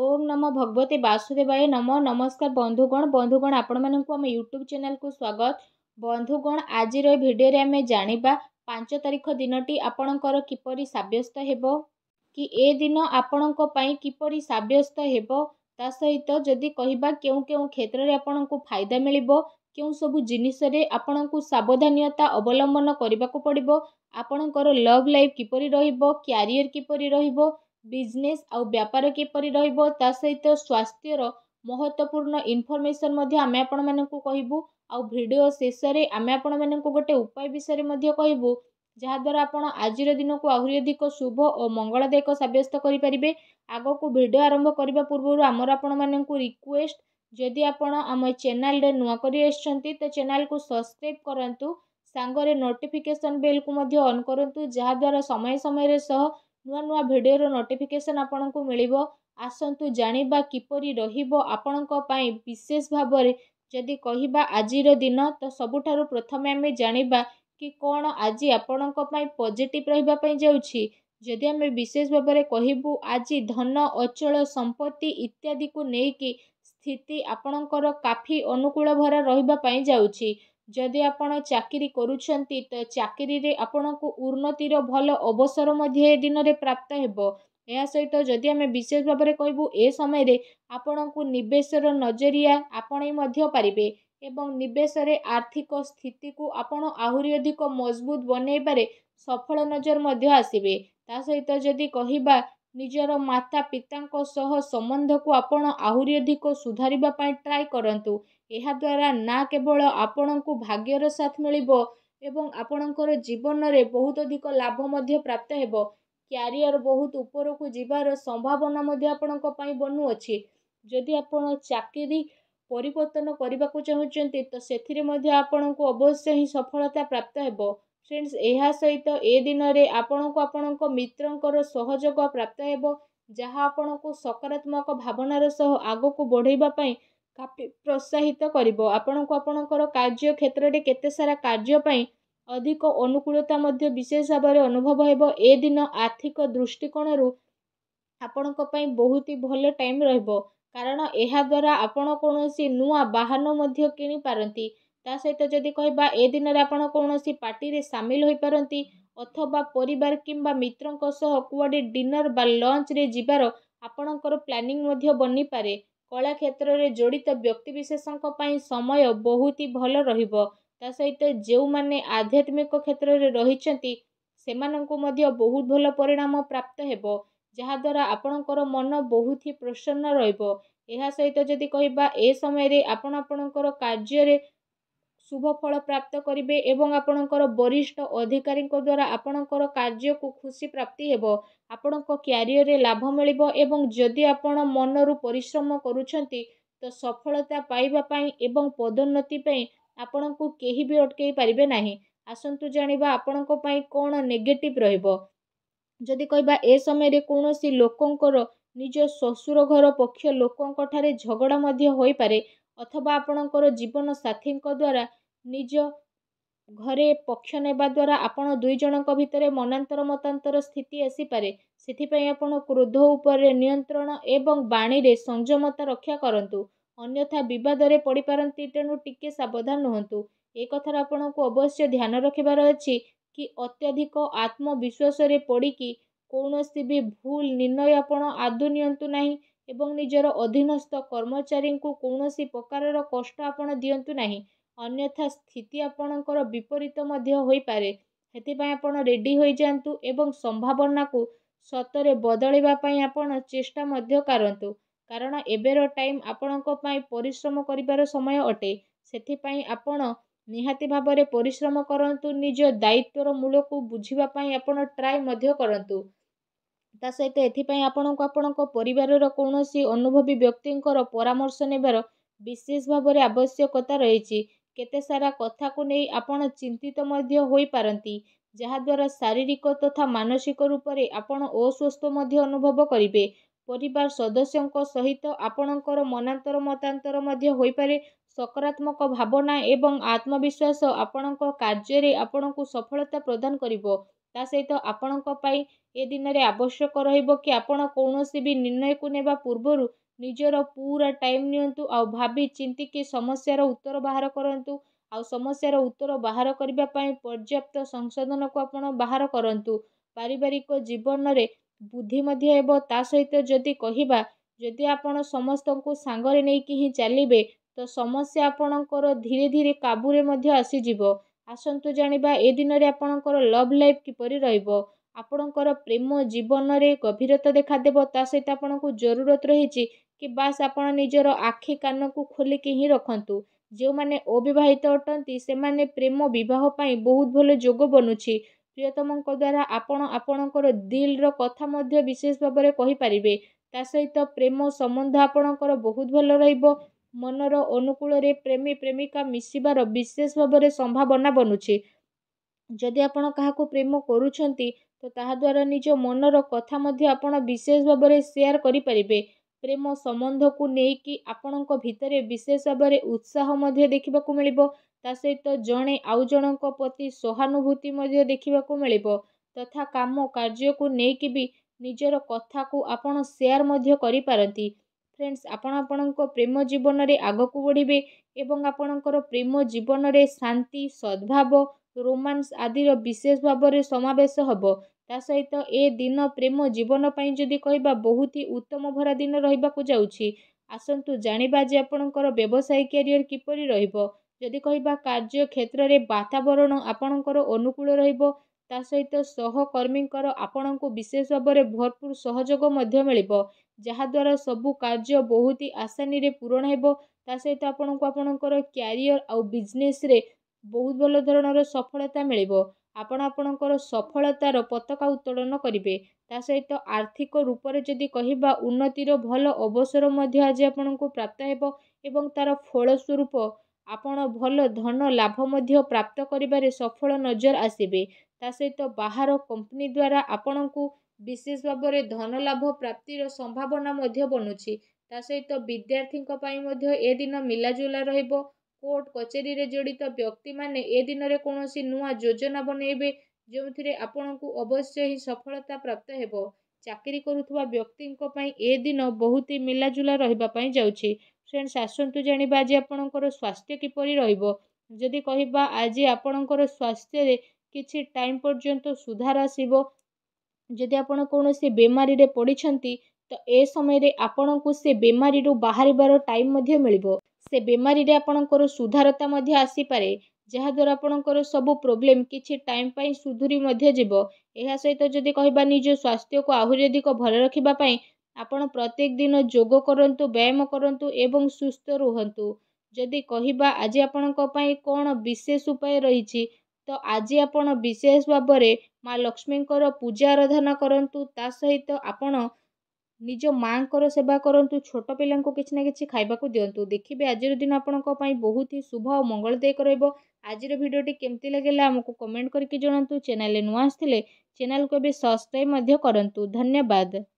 ଓମ୍ ନମ ଭଗବତୀ ବାସୁଦେବାୟ ନମ ନମସ୍କାର ବନ୍ଧୁଗଣ ବନ୍ଧୁଗଣ ଆପଣମାନଙ୍କୁ ଆମ ୟୁଟ୍ୟୁବ୍ ଚ୍ୟାନେଲକୁ ସ୍ୱାଗତ ବନ୍ଧୁଗଣ ଆଜିର ଏ ଭିଡ଼ିଓରେ ଆମେ ଜାଣିବା ପାଞ୍ଚ ତାରିଖ ଦିନଟି ଆପଣଙ୍କର କିପରି ସାବ୍ୟସ୍ତ ହେବ କି ଏ ଦିନ ଆପଣଙ୍କ ପାଇଁ କିପରି ସାବ୍ୟସ୍ତ ହେବ ତା ସହିତ ଯଦି କହିବା କେଉଁ କେଉଁ କ୍ଷେତ୍ରରେ ଆପଣଙ୍କୁ ଫାଇଦା ମିଳିବ କେଉଁ ସବୁ ଜିନିଷରେ ଆପଣଙ୍କୁ ସାବଧାନୀୟତା ଅବଲମ୍ବନ କରିବାକୁ ପଡ଼ିବ ଆପଣଙ୍କର ଲଭ୍ ଲାଇଫ୍ କିପରି ରହିବ କ୍ୟାରିୟର କିପରି ରହିବ ବିଜନେସ୍ ଆଉ ବ୍ୟାପାର କିପରି ରହିବ ତା ସହିତ ସ୍ୱାସ୍ଥ୍ୟର ମହତ୍ତ୍ୱପୂର୍ଣ୍ଣ ଇନଫର୍ମେସନ୍ ମଧ୍ୟ ଆମେ ଆପଣମାନଙ୍କୁ କହିବୁ ଆଉ ଭିଡ଼ିଓ ଶେଷରେ ଆମେ ଆପଣମାନଙ୍କୁ ଗୋଟେ ଉପାୟ ବିଷୟରେ ମଧ୍ୟ କହିବୁ ଯାହାଦ୍ୱାରା ଆପଣ ଆଜିର ଦିନକୁ ଆହୁରି ଅଧିକ ଶୁଭ ଓ ମଙ୍ଗଳଦାୟକ ସାବ୍ୟସ୍ତ କରିପାରିବେ ଆଗକୁ ଭିଡ଼ିଓ ଆରମ୍ଭ କରିବା ପୂର୍ବରୁ ଆମର ଆପଣମାନଙ୍କୁ ରିକ୍ୱେଷ୍ଟ ଯଦି ଆପଣ ଆମ ଚ୍ୟାନେଲରେ ନୂଆ କରି ଆସିଛନ୍ତି ତ ଚ୍ୟାନେଲକୁ ସବସ୍କ୍ରାଇବ୍ କରନ୍ତୁ ସାଙ୍ଗରେ ନୋଟିଫିକେସନ୍ ବେଲ୍କୁ ମଧ୍ୟ ଅନ୍ କରନ୍ତୁ ଯାହାଦ୍ୱାରା ସମୟ ସମୟରେ ସହ ନୂଆ ନୂଆ ଭିଡ଼ିଓର ନୋଟିଫିକେସନ୍ ଆପଣଙ୍କୁ ମିଳିବ ଆସନ୍ତୁ ଜାଣିବା କିପରି ରହିବ ଆପଣଙ୍କ ପାଇଁ ବିଶେଷ ଭାବରେ ଯଦି କହିବା ଆଜିର ଦିନ ତ ସବୁଠାରୁ ପ୍ରଥମେ ଆମେ ଜାଣିବା କି କ'ଣ ଆଜି ଆପଣଙ୍କ ପାଇଁ ପଜିଟିଭ୍ ରହିବା ପାଇଁ ଯାଉଛି ଯଦି ଆମେ ବିଶେଷ ଭାବରେ କହିବୁ ଆଜି ଧନ ଅଚଳ ସମ୍ପତ୍ତି ଇତ୍ୟାଦିକୁ ନେଇକି ସ୍ଥିତି ଆପଣଙ୍କର କାଫି ଅନୁକୂଳ ଭରା ରହିବା ପାଇଁ ଯାଉଛି ଯଦି ଆପଣ ଚାକିରି କରୁଛନ୍ତି ତ ଚାକିରିରେ ଆପଣଙ୍କୁ ଉନ୍ନତିର ଭଲ ଅବସର ମଧ୍ୟ ଏ ଦିନରେ ପ୍ରାପ୍ତ ହେବ ଏହା ସହିତ ଯଦି ଆମେ ବିଶେଷ ଭାବରେ କହିବୁ ଏ ସମୟରେ ଆପଣଙ୍କୁ ନିବେଶର ନଜରିଆ ଆପଣେଇ ମଧ୍ୟ ପାରିବେ ଏବଂ ନିବେଶରେ ଆର୍ଥିକ ସ୍ଥିତିକୁ ଆପଣ ଆହୁରି ଅଧିକ ମଜବୁତ ବନେଇବାରେ ସଫଳ ନଜର ମଧ୍ୟ ଆସିବେ ତା ସହିତ ଯଦି କହିବା ନିଜର ମାତା ପିତାଙ୍କ ସହ ସମ୍ବନ୍ଧକୁ ଆପଣ ଆହୁରି ଅଧିକ ସୁଧାରିବା ପାଇଁ ଟ୍ରାଏ କରନ୍ତୁ ଏହାଦ୍ୱାରା ନା କେବଳ ଆପଣଙ୍କୁ ଭାଗ୍ୟର ସାଥ ମିଳିବ ଏବଂ ଆପଣଙ୍କର ଜୀବନରେ ବହୁତ ଅଧିକ ଲାଭ ମଧ୍ୟ ପ୍ରାପ୍ତ ହେବ କ୍ୟାରିୟର ବହୁତ ଉପରକୁ ଯିବାର ସମ୍ଭାବନା ମଧ୍ୟ ଆପଣଙ୍କ ପାଇଁ ବନୁଅଛି ଯଦି ଆପଣ ଚାକିରି ପରିବର୍ତ୍ତନ କରିବାକୁ ଚାହୁଁଛନ୍ତି ତ ସେଥିରେ ମଧ୍ୟ ଆପଣଙ୍କୁ ଅବଶ୍ୟ ହିଁ ସଫଳତା ପ୍ରାପ୍ତ ହେବ ଫ୍ରେଣ୍ଡସ୍ ଏହା ସହିତ ଏ ଦିନରେ ଆପଣଙ୍କୁ ଆପଣଙ୍କ ମିତ୍ରଙ୍କର ସହଯୋଗ ପ୍ରାପ୍ତ ହେବ ଯାହା ଆପଣଙ୍କୁ ସକାରାତ୍ମକ ଭାବନାର ସହ ଆଗକୁ ବଢ଼େଇବା ପାଇଁ କାଫି ପ୍ରୋତ୍ସାହିତ କରିବ ଆପଣଙ୍କୁ ଆପଣଙ୍କର କାର୍ଯ୍ୟକ୍ଷେତ୍ରରେ କେତେ ସାରା କାର୍ଯ୍ୟ ପାଇଁ ଅଧିକ ଅନୁକୂଳତା ମଧ୍ୟ ବିଶେଷ ଭାବରେ ଅନୁଭବ ହେବ ଏ ଦିନ ଆର୍ଥିକ ଦୃଷ୍ଟିକୋଣରୁ ଆପଣଙ୍କ ପାଇଁ ବହୁତ ହି ଭଲ ଟାଇମ୍ ରହିବ କାରଣ ଏହା ଏହାଦ୍ୱାରା ଆପଣ କୌଣସି ନୂଆ ବାହାନ ମଧ୍ୟ କିଣିପାରନ୍ତି ତା ସହିତ ଯଦି କହିବା ଏ ଦିନରେ ଆପଣ କୌଣସି ପାର୍ଟିରେ ସାମିଲ ହୋଇପାରନ୍ତି ଅଥବା ପରିବାର କିମ୍ବା ମିତ୍ରଙ୍କ ସହ କୁଆଡ଼େ ଡିନର ବା ଲଞ୍ଚରେ ଯିବାର ଆପଣଙ୍କର ପ୍ଲାନିଂ ମଧ୍ୟ ବନିପାରେ କଳା କ୍ଷେତ୍ରରେ ଜଡ଼ିତ ବ୍ୟକ୍ତିବିଶେଷଙ୍କ ପାଇଁ ସମୟ ବହୁତ ଭଲ ରହିବ ତା ସହିତ ଯେଉଁମାନେ ଆଧ୍ୟାତ୍ମିକ କ୍ଷେତ୍ରରେ ରହିଛନ୍ତି ସେମାନଙ୍କୁ ମଧ୍ୟ ବହୁତ ଭଲ ପରିଣାମ ପ୍ରାପ୍ତ ହେବ ଯାହାଦ୍ୱାରା ଆପଣଙ୍କର ମନ ବହୁତ ହି ପ୍ରସନ୍ନ ରହିବ ଏହା ସହିତ ଯଦି କହିବା ଏ ସମୟରେ ଆପଣ ଆପଣଙ୍କର କାର୍ଯ୍ୟରେ ଶୁଭ ଫଳ ପ୍ରାପ୍ତ କରିବେ ଏବଂ ଆପଣଙ୍କର ବରିଷ୍ଠ ଅଧିକାରୀଙ୍କ ଦ୍ୱାରା ଆପଣଙ୍କର କାର୍ଯ୍ୟକୁ ଖୁସି ପ୍ରାପ୍ତି ହେବ ଆପଣଙ୍କ କ୍ୟାରିୟରରେ ଲାଭ ମିଳିବ ଏବଂ ଯଦି ଆପଣ ମନରୁ ପରିଶ୍ରମ କରୁଛନ୍ତି ତ ସଫଳତା ପାଇବା ପାଇଁ ଏବଂ ପଦୋନ୍ନତି ପାଇଁ ଆପଣଙ୍କୁ କେହି ବି ଅଟକାଇ ପାରିବେ ନାହିଁ ଆସନ୍ତୁ ଜାଣିବା ଆପଣଙ୍କ ପାଇଁ କ'ଣ ନେଗେଟିଭ୍ ରହିବ ଯଦି କହିବା ଏ ସମୟରେ କୌଣସି ଲୋକଙ୍କର ନିଜ ଶ୍ୱଶୁର ଘର ପକ୍ଷ ଲୋକଙ୍କଠାରେ ଝଗଡ଼ା ମଧ୍ୟ ହୋଇପାରେ ଅଥବା ଆପଣଙ୍କର ଜୀବନ ସାଥୀଙ୍କ ଦ୍ୱାରା ନିଜ ଘରେ ପକ୍ଷ ନେବା ଦ୍ୱାରା ଆପଣ ଦୁଇ ଜଣଙ୍କ ଭିତରେ ମନାନ୍ତର ମତାନ୍ତର ସ୍ଥିତି ଆସିପାରେ ସେଥିପାଇଁ ଆପଣ କ୍ରୋଧ ଉପରେ ନିୟନ୍ତ୍ରଣ ଏବଂ ବାଣୀରେ ସଂଯମତା ରକ୍ଷା କରନ୍ତୁ ଅନ୍ୟଥା ବିବାଦରେ ପଡ଼ିପାରନ୍ତି ତେଣୁ ଟିକେ ସାବଧାନ ରୁହନ୍ତୁ ଏ କଥାରେ ଆପଣଙ୍କୁ ଅବଶ୍ୟ ଧ୍ୟାନ ରଖିବାର ଅଛି କି ଅତ୍ୟଧିକ ଆତ୍ମବିଶ୍ୱାସରେ ପଡ଼ିକି କୌଣସି ବି ଭୁଲ ନିର୍ଣ୍ଣୟ ଆପଣ ଆଦୌ ନିଅନ୍ତୁ ନାହିଁ ଏବଂ ନିଜର ଅଧୀନସ୍ଥ କର୍ମଚାରୀଙ୍କୁ କୌଣସି ପ୍ରକାରର କଷ୍ଟ ଆପଣ ଦିଅନ୍ତୁ ନାହିଁ ଅନ୍ୟଥା ସ୍ଥିତି ଆପଣଙ୍କର ବିପରୀତ ମଧ୍ୟ ହୋଇପାରେ ସେଥିପାଇଁ ଆପଣ ରେଡ଼ି ହୋଇଯାଆନ୍ତୁ ଏବଂ ସମ୍ଭାବନାକୁ ସତରେ ବଦଳିବା ପାଇଁ ଆପଣ ଚେଷ୍ଟା ମଧ୍ୟ କରନ୍ତୁ କାରଣ ଏବେର ଟାଇମ୍ ଆପଣଙ୍କ ପାଇଁ ପରିଶ୍ରମ କରିବାର ସମୟ ଅଟେ ସେଥିପାଇଁ ଆପଣ ନିହାତି ଭାବରେ ପରିଶ୍ରମ କରନ୍ତୁ ନିଜ ଦାୟିତ୍ୱର ମୂଳକୁ ବୁଝିବା ପାଇଁ ଆପଣ ଟ୍ରାଏ ମଧ୍ୟ କରନ୍ତୁ ତା ସହିତ ଏଥିପାଇଁ ଆପଣଙ୍କୁ ଆପଣଙ୍କ ପରିବାରର କୌଣସି ଅନୁଭବୀ ବ୍ୟକ୍ତିଙ୍କର ପରାମର୍ଶ ନେବାର ବିଶେଷ ଭାବରେ ଆବଶ୍ୟକତା ରହିଛି କେତେ ସାରା କଥାକୁ ନେଇ ଆପଣ ଚିନ୍ତିତ ମଧ୍ୟ ହୋଇପାରନ୍ତି ଯାହାଦ୍ୱାରା ଶାରୀରିକ ତଥା ମାନସିକ ରୂପରେ ଆପଣ ଅସୁସ୍ଥ ମଧ୍ୟ ଅନୁଭବ କରିବେ ପରିବାର ସଦସ୍ୟଙ୍କ ସହିତ ଆପଣଙ୍କର ମନାନ୍ତର ମତାନ୍ତର ମଧ୍ୟ ହୋଇପାରେ ସକାରାତ୍ମକ ଭାବନା ଏବଂ ଆତ୍ମବିଶ୍ୱାସ ଆପଣଙ୍କ କାର୍ଯ୍ୟରେ ଆପଣଙ୍କୁ ସଫଳତା ପ୍ରଦାନ କରିବ ତା ସହିତ ଆପଣଙ୍କ ପାଇଁ ଏ ଦିନରେ ଆବଶ୍ୟକ ରହିବ କି ଆପଣ କୌଣସି ବି ନିର୍ଣ୍ଣୟକୁ ନେବା ପୂର୍ବରୁ ନିଜର ପୁରା ଟାଇମ୍ ନିଅନ୍ତୁ ଆଉ ଭାବି ଚିନ୍ତିକି ସମସ୍ୟାର ଉତ୍ତର ବାହାର କରନ୍ତୁ ଆଉ ସମସ୍ୟାର ଉତ୍ତର ବାହାର କରିବା ପାଇଁ ପର୍ଯ୍ୟାପ୍ତ ସଂଶୋଧନକୁ ଆପଣ ବାହାର କରନ୍ତୁ ପାରିବାରିକ ଜୀବନରେ ବୁଦ୍ଧି ମଧ୍ୟ ହେବ ତା ସହିତ ଯଦି କହିବା ଯଦି ଆପଣ ସମସ୍ତଙ୍କୁ ସାଙ୍ଗରେ ନେଇକି ହିଁ ଚାଲିବେ ତ ସମସ୍ୟା ଆପଣଙ୍କର ଧୀରେ ଧୀରେ କାବୁରେ ମଧ୍ୟ ଆସିଯିବ ଆସନ୍ତୁ ଜାଣିବା ଏ ଦିନରେ ଆପଣଙ୍କର ଲଭ୍ ଲାଇଫ୍ କିପରି ରହିବ ଆପଣଙ୍କର ପ୍ରେମ ଜୀବନରେ ଗଭୀରତା ଦେଖାଦେବ ତା ସହିତ ଆପଣଙ୍କୁ ଜରୁରତ ରହିଛି କି ବାସ୍ ଆପଣ ନିଜର ଆଖି କାନକୁ ଖୋଲିକି ହିଁ ରଖନ୍ତୁ ଯେଉଁମାନେ ଅବିବାହିତ ଅଟନ୍ତି ସେମାନେ ପ୍ରେମ ବିବାହ ପାଇଁ ବହୁତ ଭଲ ଯୋଗ ବନୁଛି ପ୍ରିୟତମଙ୍କ ଦ୍ୱାରା ଆପଣ ଆପଣଙ୍କର ଦିଲ୍ର କଥା ମଧ୍ୟ ବିଶେଷ ଭାବରେ କହିପାରିବେ ତା ସହିତ ପ୍ରେମ ସମ୍ବନ୍ଧ ଆପଣଙ୍କର ବହୁତ ଭଲ ରହିବ ମନର ଅନୁକୂଳରେ ପ୍ରେମୀ ପ୍ରେମିକା ମିଶିବାର ବିଶେଷ ଭାବରେ ସମ୍ଭାବନା ବନୁଛି ଯଦି ଆପଣ କାହାକୁ ପ୍ରେମ କରୁଛନ୍ତି ତ ତାହାଦ୍ୱାରା ନିଜ ମନର କଥା ମଧ୍ୟ ଆପଣ ବିଶେଷ ଭାବରେ ସେୟାର କରିପାରିବେ ପ୍ରେମ ସମ୍ବନ୍ଧକୁ ନେଇକି ଆପଣଙ୍କ ଭିତରେ ବିଶେଷ ଭାବରେ ଉତ୍ସାହ ମଧ୍ୟ ଦେଖିବାକୁ ମିଳିବ ତା ସହିତ ଜଣେ ଆଉ ଜଣଙ୍କ ପ୍ରତି ସହାନୁଭୂତି ମଧ୍ୟ ଦେଖିବାକୁ ମିଳିବ ତଥା କାମ କାର୍ଯ୍ୟକୁ ନେଇକି ବି ନିଜର କଥାକୁ ଆପଣ ସେୟାର ମଧ୍ୟ କରିପାରନ୍ତି ଫ୍ରେଣ୍ଡସ୍ ଆପଣ ଆପଣଙ୍କ ପ୍ରେମ ଜୀବନରେ ଆଗକୁ ବଢ଼ିବେ ଏବଂ ଆପଣଙ୍କର ପ୍ରେମ ଜୀବନରେ ଶାନ୍ତି ସଦ୍ଭାବ ରୋମାନ୍ସ ଆଦିର ବିଶେଷ ଭାବରେ ସମାବେଶ ହେବ ତା ସହିତ ଏ ଦିନ ପ୍ରେମ ଜୀବନ ପାଇଁ ଯଦି କହିବା ବହୁତ ହି ଉତ୍ତମ ଭରା ଦିନ ରହିବାକୁ ଯାଉଛି ଆସନ୍ତୁ ଜାଣିବା ଯେ ଆପଣଙ୍କର ବ୍ୟବସାୟ କ୍ୟାରିୟର କିପରି ରହିବ ଯଦି କହିବା କାର୍ଯ୍ୟକ୍ଷେତ୍ରରେ ବାତାବରଣ ଆପଣଙ୍କର ଅନୁକୂଳ ରହିବ ତା ସହିତ ସହକର୍ମୀଙ୍କର ଆପଣଙ୍କୁ ବିଶେଷ ଭାବରେ ଭରପୁର ସହଯୋଗ ମଧ୍ୟ ମିଳିବ ଯାହାଦ୍ୱାରା ସବୁ କାର୍ଯ୍ୟ ବହୁତ ହି ଆସାନୀରେ ପୂରଣ ହେବ ତା ସହିତ ଆପଣଙ୍କୁ ଆପଣଙ୍କର କ୍ୟାରିୟର ଆଉ ବିଜନେସରେ ବହୁତ ଭଲ ଧରଣର ସଫଳତା ମିଳିବ ଆପଣ ଆପଣଙ୍କର ସଫଳତାର ପତାକା ଉତ୍ତୋଳନ କରିବେ ତା ସହିତ ଆର୍ଥିକ ରୂପରେ ଯଦି କହିବା ଉନ୍ନତିର ଭଲ ଅବସର ମଧ୍ୟ ଆଜି ଆପଣଙ୍କୁ ପ୍ରାପ୍ତ ହେବ ଏବଂ ତା'ର ଫଳସ୍ୱରୂପ ଆପଣ ଭଲ ଧନ ଲାଭ ମଧ୍ୟ ପ୍ରାପ୍ତ କରିବାରେ ସଫଳ ନଜର ଆସିବେ ତା ସହିତ ବାହାର କମ୍ପାନୀ ଦ୍ୱାରା ଆପଣଙ୍କୁ ବିଶେଷ ଭାବରେ ଧନ ଲାଭ ପ୍ରାପ୍ତିର ସମ୍ଭାବନା ମଧ୍ୟ ବନୁଛି ତା ସହିତ ବିଦ୍ୟାର୍ଥୀଙ୍କ ପାଇଁ ମଧ୍ୟ ଏ ଦିନ ମିଲାଜୁଲା ରହିବ କୋର୍ଟ କଚେରୀରେ ଜଡ଼ିତ ବ୍ୟକ୍ତିମାନେ ଏ ଦିନରେ କୌଣସି ନୂଆ ଯୋଜନା ବନେଇବେ ଯେଉଁଥିରେ ଆପଣଙ୍କୁ ଅବଶ୍ୟ ହିଁ ସଫଳତା ପ୍ରାପ୍ତ ହେବ ଚାକିରି କରୁଥିବା ବ୍ୟକ୍ତିଙ୍କ ପାଇଁ ଏ ଦିନ ବହୁତ ହି ମିଲାଜୁଲା ରହିବା ପାଇଁ ଯାଉଛି ଫ୍ରେଣ୍ଡସ୍ ଆସନ୍ତୁ ଜାଣିବା ଆଜି ଆପଣଙ୍କର ସ୍ୱାସ୍ଥ୍ୟ କିପରି ରହିବ ଯଦି କହିବା ଆଜି ଆପଣଙ୍କର ସ୍ୱାସ୍ଥ୍ୟରେ କିଛି ଟାଇମ୍ ପର୍ଯ୍ୟନ୍ତ ସୁଧାର ଆସିବ ଯଦି ଆପଣ କୌଣସି ବେମାରୀରେ ପଡ଼ିଛନ୍ତି ତ ଏ ସମୟରେ ଆପଣଙ୍କୁ ସେ ବେମାରୀରୁ ବାହାରିବାର ଟାଇମ୍ ମଧ୍ୟ ମିଳିବ ସେ ବେମାରୀରେ ଆପଣଙ୍କର ସୁଧାରତା ମଧ୍ୟ ଆସିପାରେ ଯାହାଦ୍ୱାରା ଆପଣଙ୍କର ସବୁ ପ୍ରୋବ୍ଲେମ୍ କିଛି ଟାଇମ୍ ପାଇଁ ସୁଧୁରି ମଧ୍ୟ ଯିବ ଏହା ସହିତ ଯଦି କହିବା ନିଜ ସ୍ୱାସ୍ଥ୍ୟକୁ ଆହୁରି ଅଧିକ ଭଲ ରଖିବା ପାଇଁ ଆପଣ ପ୍ରତ୍ୟେକ ଦିନ ଯୋଗ କରନ୍ତୁ ବ୍ୟାୟାମ କରନ୍ତୁ ଏବଂ ସୁସ୍ଥ ରୁହନ୍ତୁ ଯଦି କହିବା ଆଜି ଆପଣଙ୍କ ପାଇଁ କ'ଣ ବିଶେଷ ଉପାୟ ରହିଛି ତ ଆଜି ଆପଣ ବିଶେଷ ଭାବରେ ମା' ଲକ୍ଷ୍ମୀଙ୍କର ପୂଜା ଆରାଧନା କରନ୍ତୁ ତା ସହିତ ଆପଣ ନିଜ ମାଆଙ୍କର ସେବା କରନ୍ତୁ ଛୋଟ ପିଲାଙ୍କୁ କିଛି ନା କିଛି ଖାଇବାକୁ ଦିଅନ୍ତୁ ଦେଖିବେ ଆଜିର ଦିନ ଆପଣଙ୍କ ପାଇଁ ବହୁତ ହିଁ ଶୁଭ ଓ ମଙ୍ଗଳଦାୟକ ରହିବ ଆଜିର ଭିଡ଼ିଓଟି କେମିତି ଲାଗିଲା ଆମକୁ କମେଣ୍ଟ କରିକି ଜଣାନ୍ତୁ ଚ୍ୟାନେଲରେ ନୂଆ ଆସିଥିଲେ ଚ୍ୟାନେଲକୁ ଏବେ ସବସ୍କ୍ରାଇବ୍ ମଧ୍ୟ କରନ୍ତୁ ଧନ୍ୟବାଦ